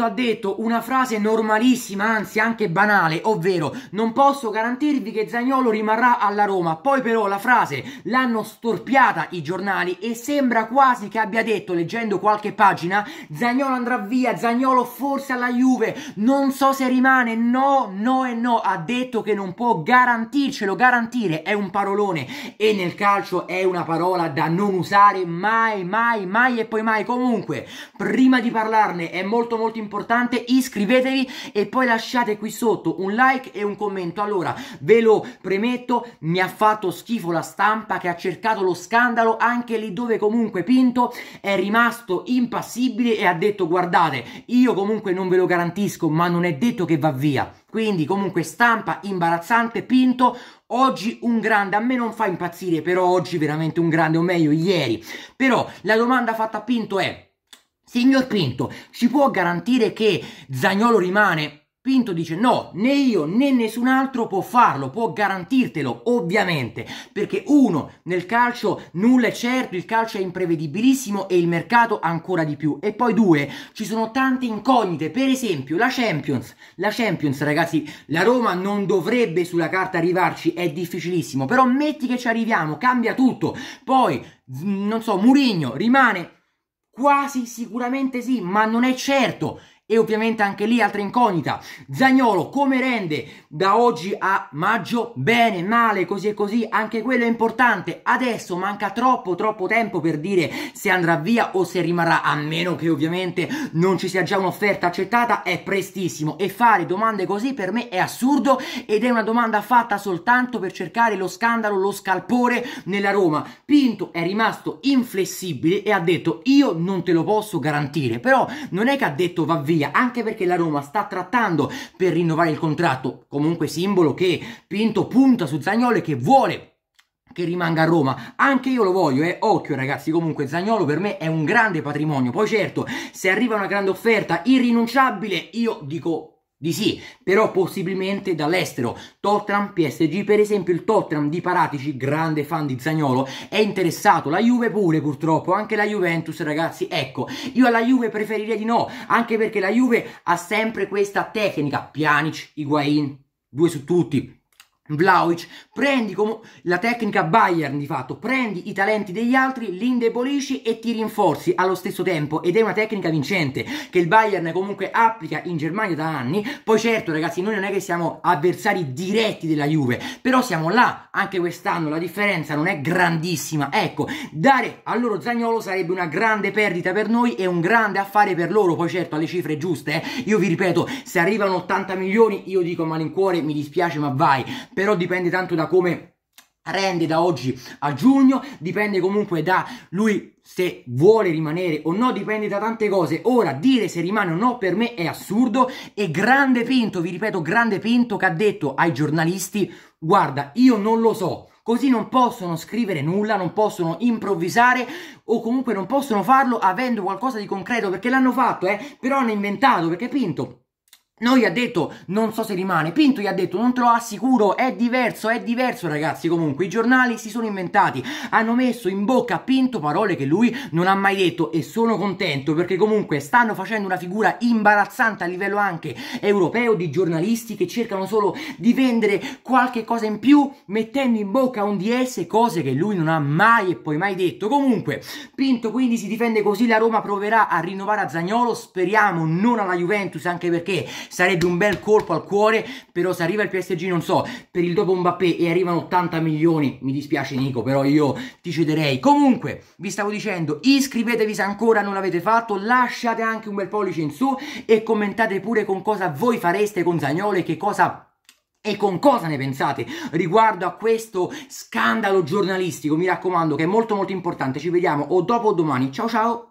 appunto ha detto una frase normalissima, anzi anche banale, ovvero non posso garantirvi che Zagnolo rimarrà alla Roma. Poi però la frase l'hanno storpiata i giornali e sembra quasi che abbia detto, leggendo qualche pagina, Zagnolo andrà via, Zagnolo forse alla Juve, non so se rimane, no, no e no, ha detto che non può garantircelo, garantire è un parolone e nel calcio è una parola da non usare mai, mai, mai e poi mai. Comunque, prima di parlarne è molto molto importante importante, iscrivetevi e poi lasciate qui sotto un like e un commento. Allora, ve lo premetto, mi ha fatto schifo la stampa che ha cercato lo scandalo anche lì dove comunque Pinto è rimasto impassibile e ha detto guardate, io comunque non ve lo garantisco, ma non è detto che va via. Quindi comunque stampa imbarazzante, Pinto, oggi un grande, a me non fa impazzire, però oggi veramente un grande, o meglio ieri. Però la domanda fatta a Pinto è Signor Pinto, ci può garantire che Zagnolo rimane? Pinto dice no, né io né nessun altro può farlo, può garantirtelo, ovviamente, perché uno, nel calcio nulla è certo, il calcio è imprevedibilissimo e il mercato ancora di più. E poi due, ci sono tante incognite, per esempio la Champions, la Champions ragazzi, la Roma non dovrebbe sulla carta arrivarci, è difficilissimo, però metti che ci arriviamo, cambia tutto. Poi, non so, Murigno rimane Quasi sicuramente sì, ma non è certo. E ovviamente anche lì altra incognita. Zagnolo come rende da oggi a maggio? Bene, male, così e così. Anche quello è importante. Adesso manca troppo, troppo tempo per dire se andrà via o se rimarrà. A meno che ovviamente non ci sia già un'offerta accettata, è prestissimo. E fare domande così per me è assurdo ed è una domanda fatta soltanto per cercare lo scandalo, lo scalpore nella Roma. Pinto è rimasto inflessibile e ha detto io non te lo posso garantire. Però non è che ha detto va via Siviglia, anche perché la Roma sta trattando per rinnovare il contratto, comunque simbolo che Pinto punta su Zagnolo e che vuole che rimanga a Roma. Anche io lo voglio, eh. Occhio ragazzi, comunque Zagnolo per me è un grande patrimonio. Poi certo, se arriva una grande offerta irrinunciabile, io dico di sì, però possibilmente dall'estero. Tottenham, PSG, per esempio il Tottenham di Paratici, grande fan di Zagnolo, è interessato, la Juve pure purtroppo, anche la Juventus ragazzi, ecco, io alla Juve preferirei di no, anche perché la Juve ha sempre questa tecnica, Pjanic, Higuain, due su tutti, Vlaovic, prendi com- la tecnica Bayern di fatto, prendi i talenti degli altri, li indebolisci e ti rinforzi allo stesso tempo ed è una tecnica vincente che il Bayern comunque applica in Germania da anni, poi certo ragazzi noi non è che siamo avversari diretti della Juve, però siamo là, anche quest'anno la differenza non è grandissima, ecco, dare a loro Zagnolo sarebbe una grande perdita per noi e un grande affare per loro, poi certo alle cifre giuste, eh? io vi ripeto, se arrivano 80 milioni io dico malincuore mi dispiace ma vai, però dipende tanto da come rende da oggi a giugno, dipende comunque da lui se vuole rimanere o no, dipende da tante cose. Ora, dire se rimane o no per me è assurdo e grande Pinto, vi ripeto, grande Pinto che ha detto ai giornalisti, guarda, io non lo so. Così non possono scrivere nulla, non possono improvvisare o comunque non possono farlo avendo qualcosa di concreto perché l'hanno fatto, eh? però hanno inventato perché Pinto noi ha detto, non so se rimane, Pinto gli ha detto, non te lo assicuro, è diverso, è diverso ragazzi, comunque i giornali si sono inventati, hanno messo in bocca a Pinto parole che lui non ha mai detto e sono contento perché comunque stanno facendo una figura imbarazzante a livello anche europeo di giornalisti che cercano solo di vendere qualche cosa in più mettendo in bocca a un DS cose che lui non ha mai e poi mai detto. Comunque, Pinto quindi si difende così, la Roma proverà a rinnovare a Zagnolo, speriamo non alla Juventus anche perché sarebbe un bel colpo al cuore, però se arriva il PSG non so, per il dopo Mbappé e arrivano 80 milioni, mi dispiace Nico, però io ti cederei. Comunque, vi stavo dicendo, iscrivetevi se ancora non l'avete fatto, lasciate anche un bel pollice in su e commentate pure con cosa voi fareste con Zagnolo e che cosa e con cosa ne pensate riguardo a questo scandalo giornalistico? Mi raccomando che è molto molto importante. Ci vediamo o dopo o domani. Ciao ciao!